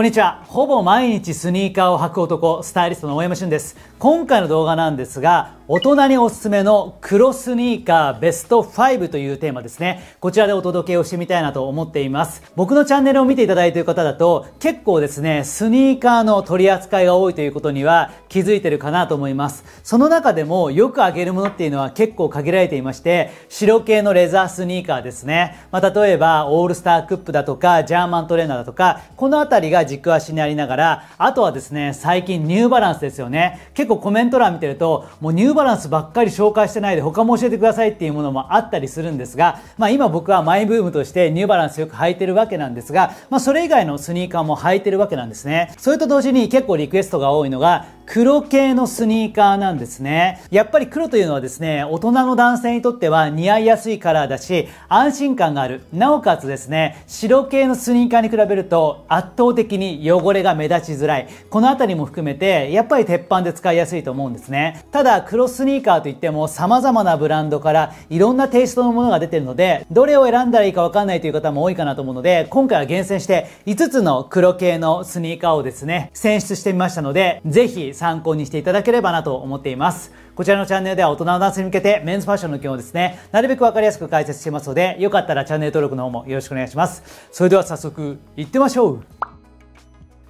こんにちは。ほぼ毎日スニーカーを履く男、スタイリストの大山俊です。今回の動画なんですが、大人におすすめの黒スニーカーベスト5というテーマですね。こちらでお届けをしてみたいなと思っています。僕のチャンネルを見ていただいている方だと、結構ですね、スニーカーの取り扱いが多いということには気づいてるかなと思います。その中でもよくあげるものっていうのは結構限られていまして、白系のレザースニーカーですね。まあ、例えば、オールスタークップだとか、ジャーマントレーナーだとか、このあたりが軸足にありながら、あとはですね、最近ニューバランスですよね。結構コメント欄見てると、もうニューバランスばっかり紹介してないで他も教えてくださいっていうものもあったりするんですが、まあ今僕はマイブームとしてニューバランスよく履いてるわけなんですが、まあそれ以外のスニーカーも履いてるわけなんですね。それと同時に結構リクエストが多いのが、黒系のスニーカーなんですね。やっぱり黒というのはですね、大人の男性にとっては似合いやすいカラーだし、安心感がある。なおかつですね、白系のスニーカーに比べると圧倒的に汚れが目立ちづらい。この辺りも含めて、やっぱり鉄板で使いやすいと思うんですね。ただ、黒スニーカーといっても様々なブランドからいろんなテイストのものが出てるので、どれを選んだらいいかわかんないという方も多いかなと思うので、今回は厳選して5つの黒系のスニーカーをですね、選出してみましたので、ぜひ参考にしていただければなと思っています。こちらのチャンネルでは大人の男性に向けてメンズファッションの本をですね、なるべくわかりやすく解説してますので、よかったらチャンネル登録の方もよろしくお願いします。それでは早速、行ってみましょう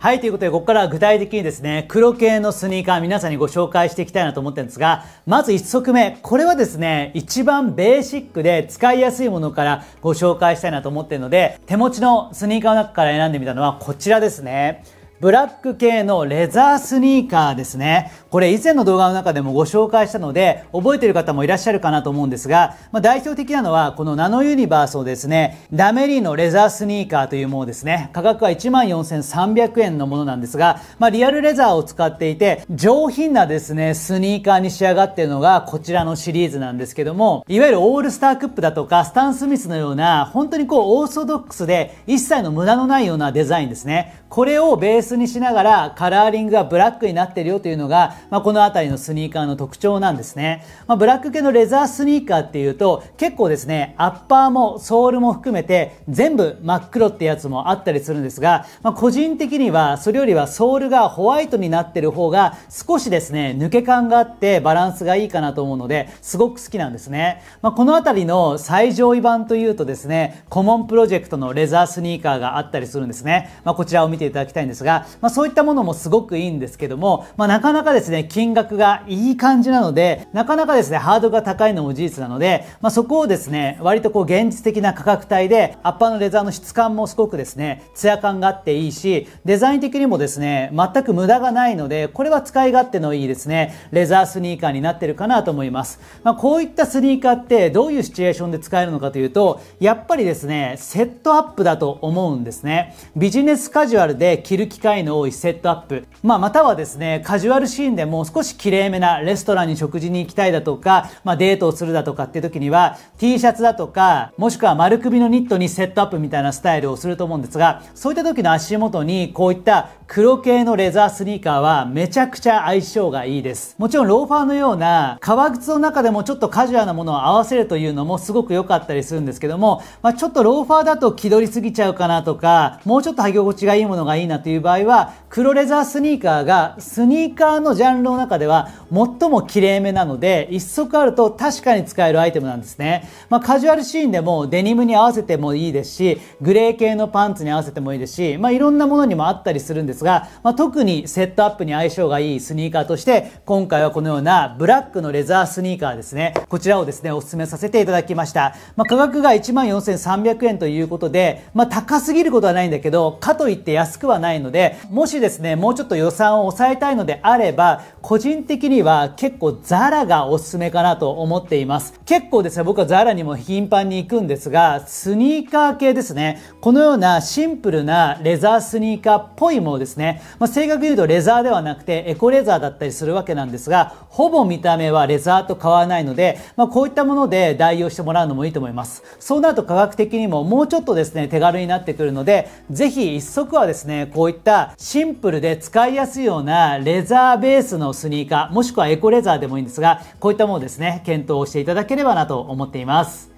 はい、ということで、ここからは具体的にですね、黒系のスニーカー皆さんにご紹介していきたいなと思ってるんですが、まず1足目、これはですね、一番ベーシックで使いやすいものからご紹介したいなと思ってるので、手持ちのスニーカーの中から選んでみたのはこちらですね。ブラック系のレザースニーカーですね。これ以前の動画の中でもご紹介したので、覚えてる方もいらっしゃるかなと思うんですが、まあ、代表的なのはこのナノユニバースをですね、ダメリーのレザースニーカーというものですね。価格は14,300円のものなんですが、まあ、リアルレザーを使っていて、上品なですね、スニーカーに仕上がっているのがこちらのシリーズなんですけども、いわゆるオールスタークップだとか、スタン・スミスのような、本当にこう、オーソドックスで、一切の無駄のないようなデザインですね。これをベースにしながらカラーリングがブラックになってるよというのが、まあ、この辺りのスニーカーの特徴なんですね、まあ、ブラック系のレザースニーカーっていうと結構ですねアッパーもソールも含めて全部真っ黒ってやつもあったりするんですが、まあ、個人的にはそれよりはソールがホワイトになってる方が少しですね抜け感があってバランスがいいかなと思うのですごく好きなんですね、まあ、この辺りの最上位版というとですねコモンプロジェクトのレザースニーカーがあったりするんですね、まあ、こちらを見ていただきたいんですが、まあ、そういったものもすごくいいんですけども、まあ、なかなかですね、金額がいい感じなので、なかなかですね、ハードルが高いのも事実なので、まあ、そこをですね、割とこう現実的な価格帯で、アッパーのレザーの質感もすごくですね、ツヤ感があっていいし、デザイン的にもですね、全く無駄がないので、これは使い勝手のいいですね、レザースニーカーになってるかなと思います。まあ、こういったスニーカーってどういうシチュエーションで使えるのかというと、やっぱりですね、セットアップだと思うんですね。ビジネスカジュアルルで着る機会の多いセットアップ、まあ、またはですねカジュアルシーンでもう少しきれいめなレストランに食事に行きたいだとか、まあ、デートをするだとかっていう時には T シャツだとかもしくは丸首のニットにセットアップみたいなスタイルをすると思うんですがそういった時の足元にこういった黒系のレザースニーカーはめちゃくちゃ相性がいいですもちろんローファーのような革靴の中でもちょっとカジュアルなものを合わせるというのもすごく良かったりするんですけども、まあ、ちょっとローファーだと気取りすぎちゃうかなとかもうちょっと履き心地がいいもののがいいなという場合は黒レザースニーカーがスニーカーのジャンルの中では最もきれいめなので1足あると確かに使えるアイテムなんですね、まあ、カジュアルシーンでもデニムに合わせてもいいですしグレー系のパンツに合わせてもいいですし、まあ、いろんなものにもあったりするんですが、まあ、特にセットアップに相性がいいスニーカーとして今回はこのようなブラックのレザースニーカーですねこちらをですねおすすめさせていただきました、ま価格が1 4300円ということで、ま高すぎることはないんだけどかといって安安くはないので、もしですね、もうちょっと予算を抑えたいのであれば、個人的には結構ザラがおすすめかなと思っています。結構ですね、僕はザラにも頻繁に行くんですが、スニーカー系ですね。このようなシンプルなレザースニーカーっぽいものですね。まあ、正確に言うとレザーではなくてエコレザーだったりするわけなんですが、ほぼ見た目はレザーと変わらないので、まあ、こういったもので代用してもらうのもいいと思います。そうなると科学的にももうちょっとですね、手軽になってくるので、ぜひ一足はですねですね、こういったシンプルで使いやすいようなレザーベースのスニーカー、もしくはエコレザーでもいいんですが、こういったものですね、検討していただければなと思っています。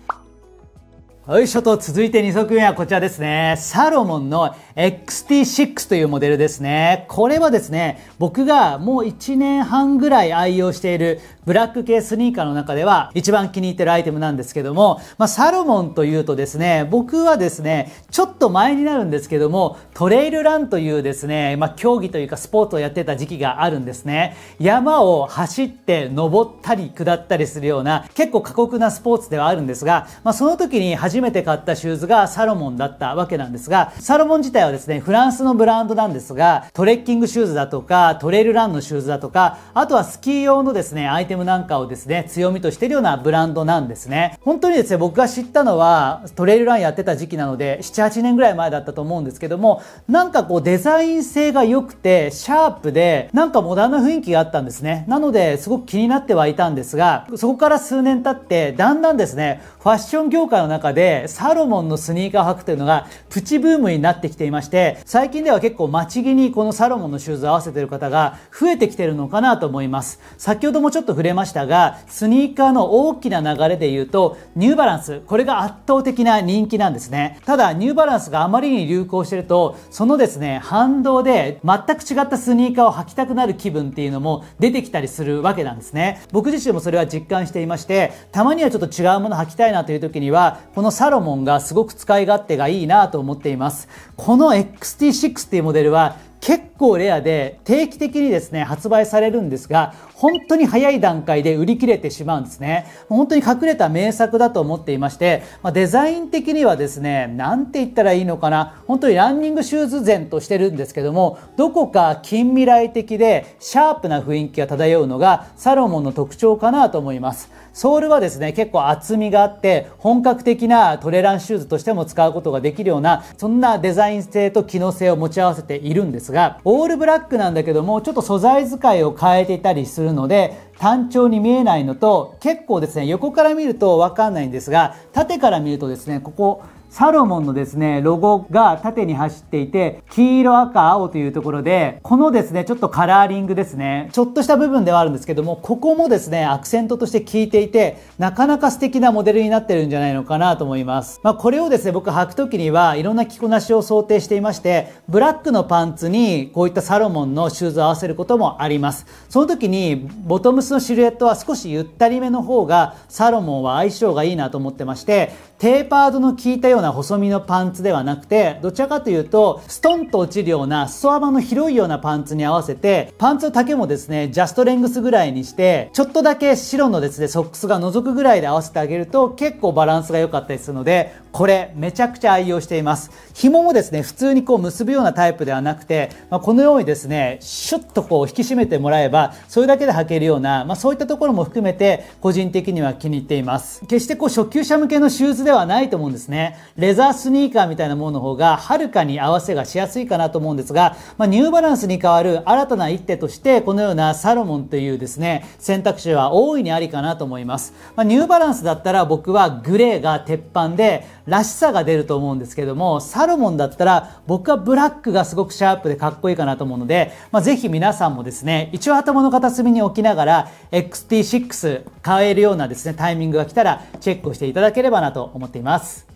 おいしょと続いて2足目はこちらですね。サロモンの XT6 というモデルですね。これはですね、僕がもう1年半ぐらい愛用しているブラック系スニーカーの中では一番気に入ってるアイテムなんですけども、まあ、サロモンというとですね、僕はですね、ちょっと前になるんですけども、トレイルランというですね、まあ、競技というかスポーツをやってた時期があるんですね。山を走って登ったり下ったりするような結構過酷なスポーツではあるんですが、まあ、その時に初めて買ったシューズがサロモンだったわけなんですが、サロモン自体はですね、フランスのブランドなんですが、トレッキングシューズだとか、トレイルランのシューズだとか、あとはスキー用のですね、アイテムなんかをですね、強みとしてるようなブランドなんですね。本当にですね、僕が知ったのは、トレイルランやってた時期なので、7、8年ぐらい前だったと思うんですけども、なんかこうデザイン性が良くて、シャープで、なんかモダンな雰囲気があったんですね。なので、すごく気になってはいたんですが、そこから数年経って、だんだんですね、ファッション業界の中ででサロモンのスニーカーを履くというのがプチブームになってきていまして最近では結構街着にこのサロモンのシューズを合わせてる方が増えてきてるのかなと思います先ほどもちょっと触れましたがスニーカーの大きな流れで言うとニューバランスこれが圧倒的な人気なんですねただニューバランスがあまりに流行してるとそのですね反動で全く違ったスニーカーを履きたくなる気分っていうのも出てきたりするわけなんですね僕自身もそれは実感していましてたまにはちょっと違うもの履きたいなという時にはこのサロモンがすごく使い勝手がいいなと思っています。この XT6 っていうモデルは結構レアで定期的にですね発売されるんですが本当に早い段階で売り切れてしまうんですね本当に隠れた名作だと思っていまして、まあ、デザイン的にはですねなんて言ったらいいのかな本当にランニングシューズ前としてるんですけどもどこか近未来的でシャープな雰囲気が漂うのがサロモンの特徴かなと思いますソールはですね結構厚みがあって本格的なトレランシューズとしても使うことができるようなそんなデザイン性と機能性を持ち合わせているんですがオールブラックなんだけどもちょっと素材使いを変えていたりするので単調に見えないのと結構ですね横から見るとわかんないんですが縦から見るとですねここサロモンのですね、ロゴが縦に走っていて、黄色、赤、青というところで、このですね、ちょっとカラーリングですね、ちょっとした部分ではあるんですけども、ここもですね、アクセントとして効いていて、なかなか素敵なモデルになってるんじゃないのかなと思います。まあ、これをですね、僕履くときには、いろんな着こなしを想定していまして、ブラックのパンツに、こういったサロモンのシューズを合わせることもあります。その時に、ボトムスのシルエットは少しゆったりめの方が、サロモンは相性がいいなと思ってまして、テーパードの効いたようなうな細身のパンツではなくてどちらかというとストンと落ちるような裾幅の広いようなパンツに合わせてパンツ丈もですねジャストレングスぐらいにしてちょっとだけ白のですねソックスが覗くぐらいで合わせてあげると結構バランスが良かったりするのでこれめちゃくちゃ愛用しています紐もですね普通にこう結ぶようなタイプではなくて、まあ、このようにですねシュッとこう引き締めてもらえばそれだけで履けるような、まあ、そういったところも含めて個人的には気に入っています決してこう初級者向けのシューズではないと思うんですねレザースニーカーみたいなものの方がはるかに合わせがしやすいかなと思うんですが、まあ、ニューバランスに代わる新たな一手としてこのようなサロモンというですね選択肢は大いにありかなと思います、まニューバランスだったら僕はグレーが鉄板でらしさが出ると思うんですけどもサルモンだったら僕はブラックがすごくシャープでかっこいいかなと思うので、まあ、ぜひ皆さんもですね一応頭の片隅に置きながら XT6 買えるようなですねタイミングが来たらチェックをしていただければなと思っています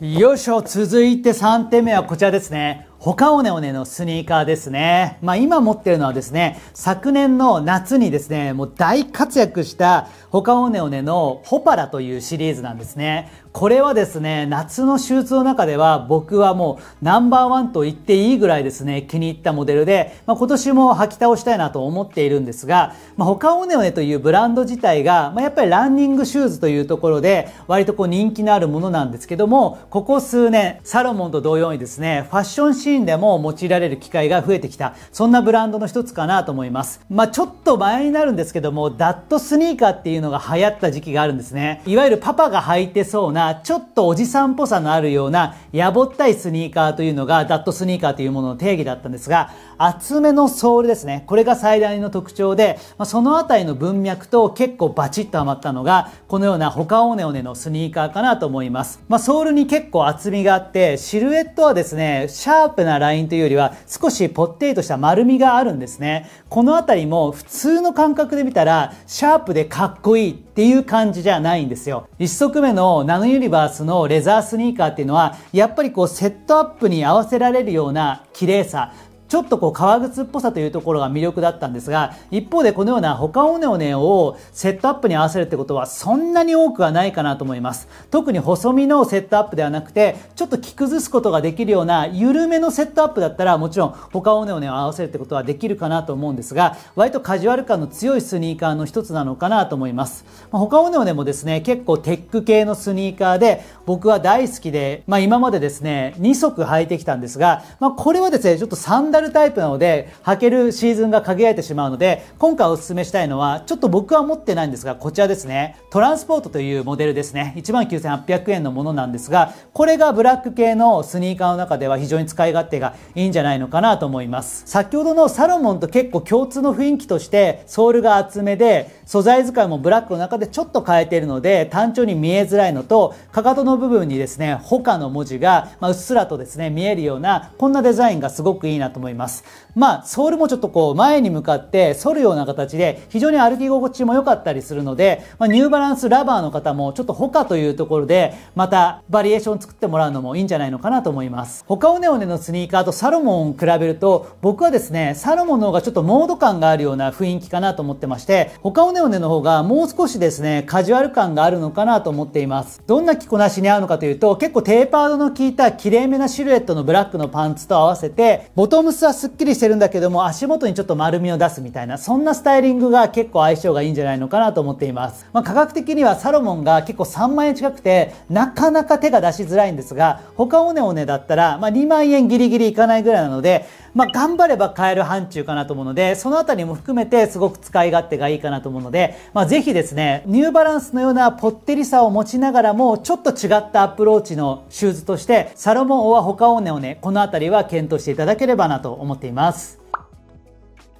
よいしょ続いて3点目はこちらですね他おねおねのスニーカーですね。まあ今持ってるのはですね、昨年の夏にですね、もう大活躍した他おねおねのホパラというシリーズなんですね。これはですね、夏の手術の中では僕はもうナンバーワンと言っていいぐらいですね、気に入ったモデルで、まあ、今年も履き倒したいなと思っているんですが、まあ、他オネオネというブランド自体が、まあ、やっぱりランニングシューズというところで、割とこう人気のあるものなんですけども、ここ数年、サロモンと同様にですね、ファッションシーンでも用いられる機会が増えてきた、そんなブランドの一つかなと思います。まあ、ちょっと前になるんですけども、ダットスニーカーっていうのが流行った時期があるんですね。いわゆるパパが履いてそうなな、ちょっとおじさんっぽさのあるような、やぼったいスニーカーというのが、ダットスニーカーというものの定義だったんですが、厚めのソールですね。これが最大の特徴で、まあ、そのあたりの文脈と結構バチッとはまったのが、このような他オネオネのスニーカーかなと思います。まあ、ソールに結構厚みがあって、シルエットはですね、シャープなラインというよりは、少しぽってりとした丸みがあるんですね。このあたりも普通の感覚で見たら、シャープでかっこいいっていう感じじゃないんですよ。1足目のナノユニバースのレザースニーカーっていうのは、やっぱりこうセットアップに合わせられるような綺麗さ、ちょっとこう革靴っぽさというところが魅力だったんですが一方でこのような他オねオネをセットアップに合わせるってことはそんなに多くはないかなと思います特に細身のセットアップではなくてちょっと着崩すことができるような緩めのセットアップだったらもちろん他オねオネを合わせるってことはできるかなと思うんですが割とカジュアル感の強いスニーカーの一つなのかなと思います他オねオネもですね結構テック系のスニーカーで僕は大好きで、まあ、今までですね2足履いてきたんですが、まあ、これはですねちょっとサンダルルタイプなので履けるシーズンが限られてしまうので今回おすすめしたいのはちょっと僕は持ってないんですがこちらですねトランスポートというモデルですね19,800円のものなんですがこれがブラック系のスニーカーの中では非常に使い勝手がいいんじゃないのかなと思います先ほどのサロモンと結構共通の雰囲気としてソールが厚めで素材使いもブラックの中でちょっと変えているので単調に見えづらいのとかかとの部分にですね「ほか」の文字が、まうっすらとですね見えるようなこんなデザインがすごくいいなと思いますいます。まあ、ソールもちょっとこう前に向かって反るような形で非常に歩き心地も良かったりするので、まあ、ニューバランスラバーの方もちょっと他というところでまたバリエーション作ってもらうのもいいんじゃないのかなと思います。他をねおねのスニーカーとサロモンを比べると僕はですね、サロモンの方がちょっとモード感があるような雰囲気かなと思ってまして、他をねおねの方がもう少しですね、カジュアル感があるのかなと思っています。どんな着こなしに合うのかというと結構テーパードの効いた綺麗めなシルエットのブラックのパンツと合わせてボトムスはすっきりしてるんだけども足元にちょっと丸みを出すみたいなそんなスタイリングが結構相性がいいんじゃないのかなと思っています、まあ、価格的にはサロモンが結構3万円近くてなかなか手が出しづらいんですが他オねおネだったら、まあ、2万円ギリギリいかないぐらいなのでまあ、頑張れば買える範疇かなと思うので、そのあたりも含めてすごく使い勝手がいいかなと思うので、まあ、ぜひですね、ニューバランスのようなぽってりさを持ちながらも、ちょっと違ったアプローチのシューズとして、サロモンオアホカオネオネ、このあたりは検討していただければなと思っています。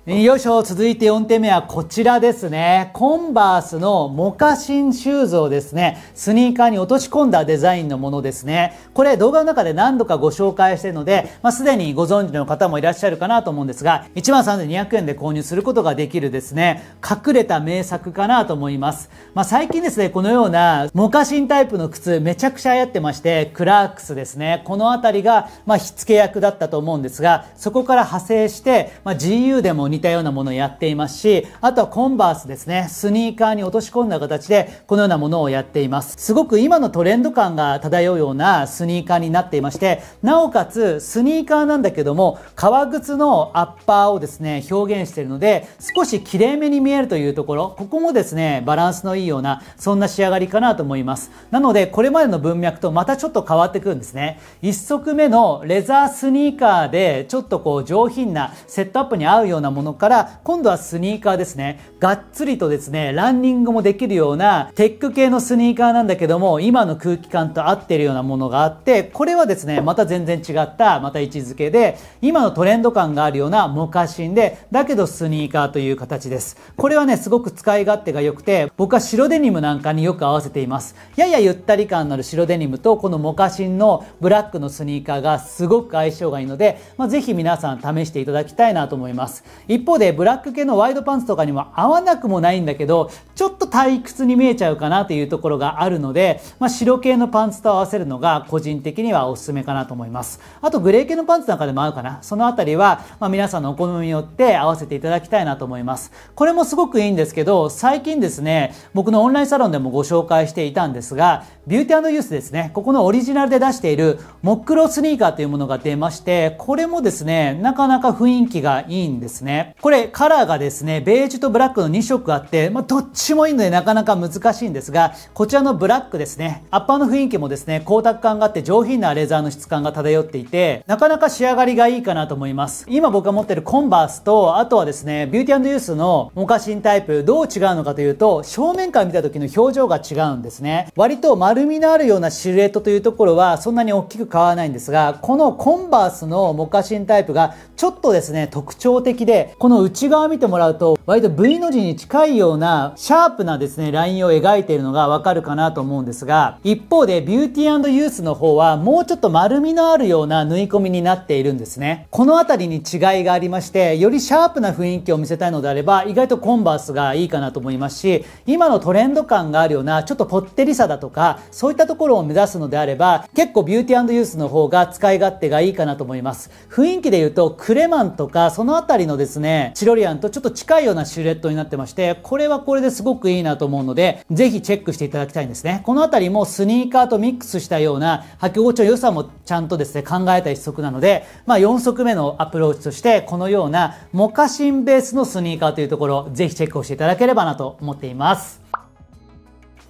よいしょ続いて4点目はこちらですねコンバースのモカシンシューズをですねスニーカーに落とし込んだデザインのものですねこれ動画の中で何度かご紹介しているので、まあ、すでにご存知の方もいらっしゃるかなと思うんですが1万3200円で購入することができるですね隠れた名作かなと思います、まあ、最近ですねこのようなモカシンタイプの靴めちゃくちゃ流行ってましてクラークスですねこの辺りがまあ火付け役だったと思うんですがそこから派生して、まあ、GU でも似たようなものをやっていますし、あとはコンバースですね。スニーカーに落とし込んだ形で、このようなものをやっています。すごく今のトレンド感が漂うようなスニーカーになっていまして、なおかつ、スニーカーなんだけども、革靴のアッパーをですね、表現しているので、少し綺麗めに見えるというところ、ここもですね、バランスのいいような、そんな仕上がりかなと思います。なので、これまでの文脈とまたちょっと変わってくるんですね。1足目のレザースニーカーで、ちょっとこう上品なセットアップに合うようなものものから今度はスニーカーですねがっつりとですねランニングもできるようなテック系のスニーカーなんだけども今の空気感と合ってるようなものがあってこれはですねまた全然違ったまた位置づけで今のトレンド感があるようなモカシンでだけどスニーカーという形ですこれはねすごく使い勝手が良くて僕は白デニムなんかによく合わせていますややゆったり感のある白デニムとこのモカシンのブラックのスニーカーがすごく相性がいいので、まあ、ぜひ皆さん試していただきたいなと思います。一方でブラック系のワイドパンツとかにも合わなくもないんだけどちょっと退屈に見えちゃうかなというところがあるので、まあ、白系のパンツと合わせるのが個人的にはおすすめかなと思いますあとグレー系のパンツなんかでも合うかなその辺りは、まあ、皆さんのお好みによって合わせていただきたいなと思いますこれもすごくいいんですけど最近ですね僕のオンラインサロンでもご紹介していたんですがビューティーユースですねここのオリジナルで出しているモックロスニーカーというものが出ましてこれもですねなかなか雰囲気がいいんですねこれカラーがですね、ベージュとブラックの2色あって、まあ、どっちもいいのでなかなか難しいんですが、こちらのブラックですね、アッパーの雰囲気もですね、光沢感があって上品なレザーの質感が漂っていて、なかなか仕上がりがいいかなと思います。今僕が持ってるコンバースと、あとはですね、ビューティーユースのモカシンタイプ、どう違うのかというと、正面から見た時の表情が違うんですね。割と丸みのあるようなシルエットというところは、そんなに大きく変わらないんですが、このコンバースのモカシンタイプが、ちょっとですね、特徴的で、この内側見てもらうと割と V の字に近いようなシャープなですね、ラインを描いているのがわかるかなと思うんですが、一方でビューティーユースの方はもうちょっと丸みのあるような縫い込みになっているんですね。この辺りに違いがありまして、よりシャープな雰囲気を見せたいのであれば、意外とコンバースがいいかなと思いますし、今のトレンド感があるような、ちょっとぽってりさだとか、そういったところを目指すのであれば、結構ビューティーユースの方が使い勝手がいいかなと思います。雰囲気で言うと、クレマンとか、その辺りのですね、チロリアンとちょっと近いようなようなシルエットになってまして、これはこれですごくいいなと思うので、ぜひチェックしていただきたいんですね。このあたりもスニーカーとミックスしたような履き心地の良さもちゃんとですね、考えた一足なので、まあ4足目のアプローチとして、このようなモカシンベースのスニーカーというところ、ぜひチェックをしていただければなと思っています。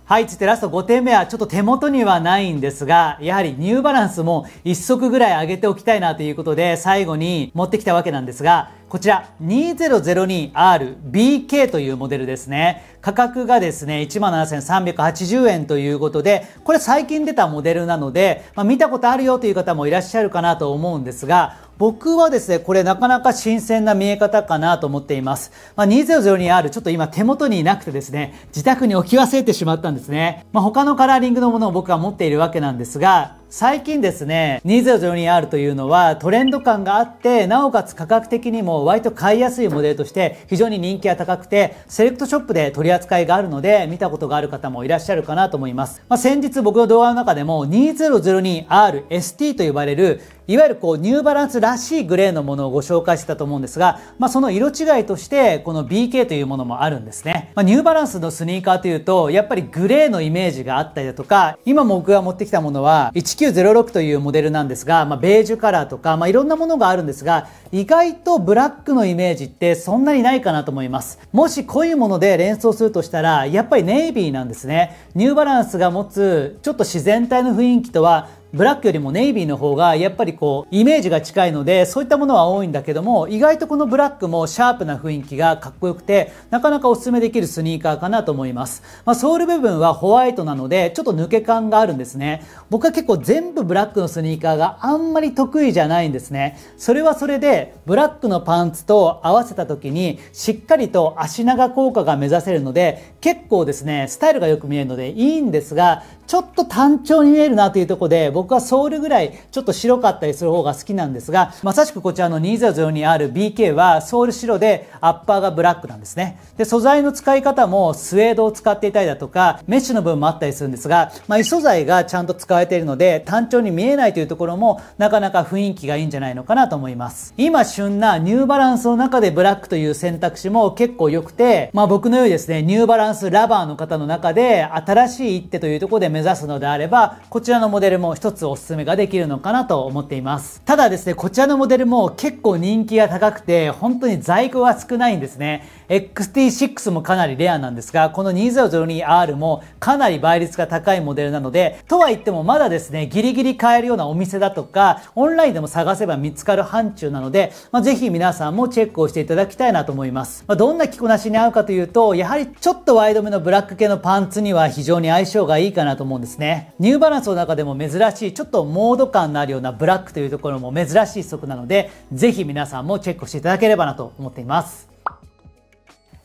はい、つってラスト5点目はちょっと手元にはないんですが、やはりニューバランスも1足ぐらい上げておきたいなということで、最後に持ってきたわけなんですが、こちら 2002RBK というモデルですね。価格がですね、17,380円ということで、これ最近出たモデルなので、まあ、見たことあるよという方もいらっしゃるかなと思うんですが、僕はですね、これなかなか新鮮な見え方かなと思っています。まあ、2002R、ちょっと今手元にいなくてですね、自宅に置き忘れてしまったんですね。まあ、他のカラーリングのものを僕は持っているわけなんですが、最近ですね 2042R というのはトレンド感があってなおかつ価格的にも割と買いやすいモデルとして非常に人気が高くてセレクトショップで取り扱いがあるので見たことがある方もいらっしゃるかなと思います、まあ、先日僕の動画の中でも 2002RST と呼ばれるいわゆるこうニューバランスらしいグレーのものをご紹介してたと思うんですが、まあ、その色違いとしてこの BK というものもあるんですね、まあ、ニューバランスのスニーカーというとやっぱりグレーのイメージがあったりだとか今僕が持ってきたものは1906というモデルなんですが、まあ、ベージュカラーとか、まあ、いろんなものがあるんですが意外とブラックのイメージってそんなにないかなと思いますもし濃いもので連想するとしたらやっぱりネイビーなんですねニューバランスが持つちょっと自然体の雰囲気とはブラックよりもネイビーの方がやっぱりこうイメージが近いのでそういったものは多いんだけども意外とこのブラックもシャープな雰囲気がかっこよくてなかなかおすすめできるスニーカーかなと思います、まあ、ソール部分はホワイトなのでちょっと抜け感があるんですね僕は結構全部ブラックのスニーカーがあんまり得意じゃないんですねそれはそれでブラックのパンツと合わせた時にしっかりと足長効果が目指せるので結構ですねスタイルがよく見えるのでいいんですがちょっと単調に見えるなというところで、僕はソウルぐらいちょっと白かったりする方が好きなんですが、まさしくこちらの2004にある BK はソウル白でアッパーがブラックなんですね。で、素材の使い方もスウェードを使っていたりだとか、メッシュの部分もあったりするんですが、まあ、異素材がちゃんと使われているので、単調に見えないというところも、なかなか雰囲気がいいんじゃないのかなと思います。今旬なニューバランスの中でブラックという選択肢も結構良くて、まあ僕のようにですね、ニューバランスラバーの方の中で、新しい一手というところで目指すのであれば、こちらのモデルも一つおすすめができるのかなと思っています。ただですね、こちらのモデルも結構人気が高くて、本当に在庫が少ないんですね。XT6 もかなりレアなんですが、この 2002R もかなり倍率が高いモデルなので、とは言ってもまだですね、ギリギリ買えるようなお店だとか、オンラインでも探せば見つかる範疇なので、まあ、ぜひ皆さんもチェックをしていただきたいなと思います。まあ、どんな着こなしに合うかというと、やはりちょっとワイドめのブラック系のパンツには非常に相性がいいかなと思うんですね。ニューバランスの中でも珍しい、ちょっとモード感のあるようなブラックというところも珍しい足なので、ぜひ皆さんもチェックをしていただければなと思っています。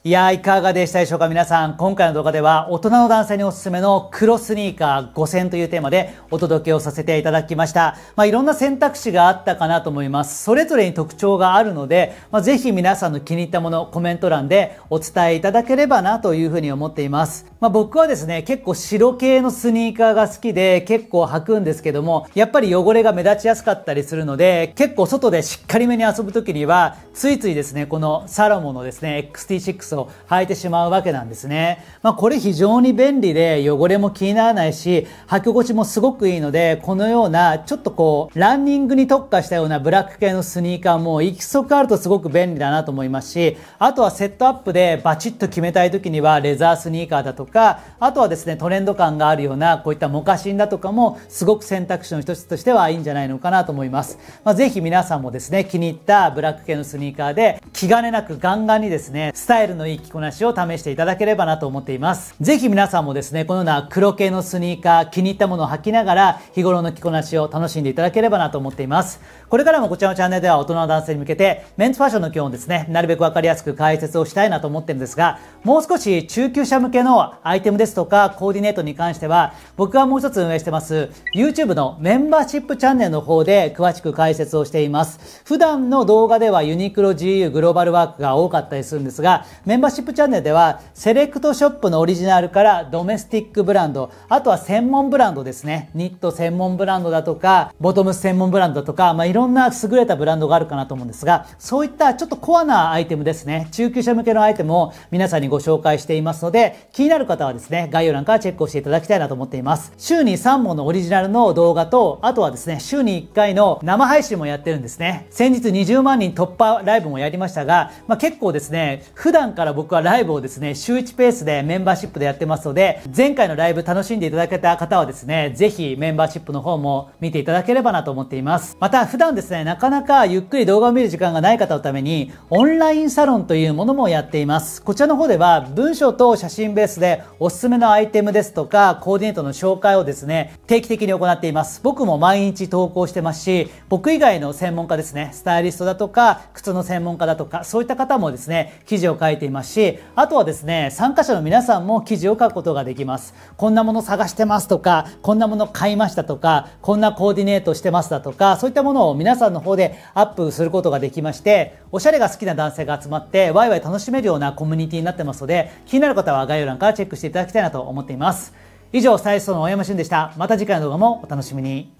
いやいかがでしたでしょうか皆さん、今回の動画では大人の男性におすすめの黒スニーカー5選というテーマでお届けをさせていただきました。まあ、いろんな選択肢があったかなと思います。それぞれに特徴があるので、まあ、ぜひ皆さんの気に入ったもの、コメント欄でお伝えいただければなというふうに思っています。まあ、僕はですね、結構白系のスニーカーが好きで結構履くんですけども、やっぱり汚れが目立ちやすかったりするので、結構外でしっかりめに遊ぶ時には、ついついですね、このサロモのですね、XT6 を履いてしまうわけなんですね。まあ、これ非常に便利で汚れも気にならないし、履き心地もすごくいいので、このようなちょっとこう、ランニングに特化したようなブラック系のスニーカーも一足あるとすごく便利だなと思いますし、あとはセットアップでバチッと決めたい時にはレザースニーカーだとか、かあとはですねトレンド感があるようなこういったモカシンだとかもすごく選択肢の一つとしてはいいんじゃないのかなと思います、まあ、ぜひ皆さんもですね気に入ったブラック系のスニーカーで気兼ねなくガンガンにですねスタイルのいい着こなしを試していただければなと思っていますぜひ皆さんもですねこのような黒系のスニーカー気に入ったものを履きながら日頃の着こなしを楽しんでいただければなと思っていますこれからもこちらのチャンネルでは大人の男性に向けてメンズファッションの基本ですねなるべく分かりやすく解説をしたいなと思ってるんですがもう少し中級者向けのアイテムですとかコーディネートに関しては僕はもう一つ運営してます YouTube のメンバーシップチャンネルの方で詳しく解説をしています普段の動画ではユニクロ GU グローバルワークが多かったりするんですがメンバーシップチャンネルではセレクトショップのオリジナルからドメスティックブランドあとは専門ブランドですねニット専門ブランドだとかボトムス専門ブランドだとか、まあ、いろんな優れたブランドがあるかなと思うんですがそういったちょっとコアなアイテムですね中級者向けのアイテムを皆さんにご紹介していますので気になる方はですね、概要欄からチェックをしていただきたいなと思っています。週に3本のオリジナルの動画と、あとはですね、週に1回の生配信もやってるんですね。先日20万人突破ライブもやりましたが、まあ、結構ですね、普段から僕はライブをですね、週1ペースでメンバーシップでやってますので、前回のライブ楽しんでいただけた方はですね、ぜひメンバーシップの方も見ていただければなと思っています。また普段ですね、なかなかゆっくり動画を見る時間がない方のために、オンラインサロンというものもやっています。こちらの方では文章と写真ベースでおすすめのアイテムですとか、コーディネートの紹介をですね、定期的に行っています。僕も毎日投稿してますし、僕以外の専門家ですね、スタイリストだとか、靴の専門家だとか、そういった方もですね、記事を書いていますし、あとはですね、参加者の皆さんも記事を書くことができます。こんなもの探してますとか、こんなもの買いましたとか、こんなコーディネートしてますだとか、そういったものを皆さんの方でアップすることができまして、おしゃれが好きな男性が集まって、ワイワイ楽しめるようなコミュニティになってますので、気になる方は概要欄からチェックチェックしていただきたいなと思っています。以上、最初の大山俊でした。また次回の動画もお楽しみに。